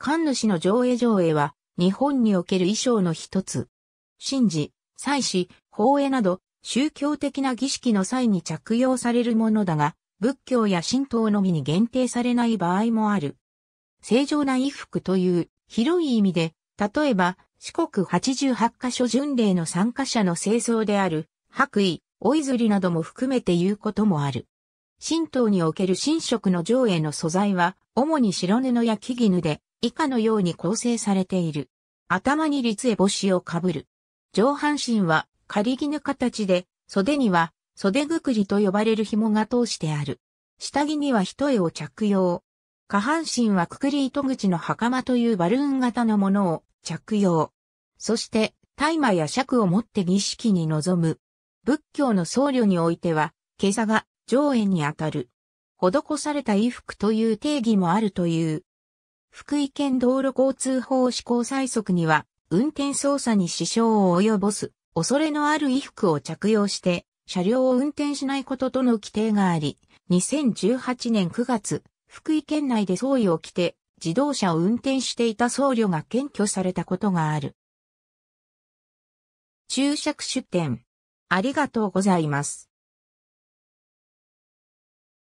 神主の上映上映は、日本における衣装の一つ。神事、祭祀、法会など、宗教的な儀式の際に着用されるものだが、仏教や神道のみに限定されない場合もある。正常な衣服という広い意味で、例えば四国八十八カ所巡礼の参加者の清掃である白衣、おいずりなども含めて言うこともある。神道における神職の上映の素材は、主に白布や木絹で、以下のように構成されている。頭に立絵星をかぶる。上半身は仮絹形で、袖には袖ぐくりと呼ばれる紐が通してある。下着には一重を着用。下半身はくくり糸口の袴というバルーン型のものを着用。そして、大麻や尺を持って儀式に臨む。仏教の僧侶においては、袈裟が上縁にあたる。施された衣服という定義もあるという。福井県道路交通法施行最速には、運転操作に支障を及ぼす、恐れのある衣服を着用して、車両を運転しないこととの規定があり、2018年9月、福井県内で総意を着て、自動車を運転していた僧侶が検挙されたことがある。注釈出典。ありがとうございます。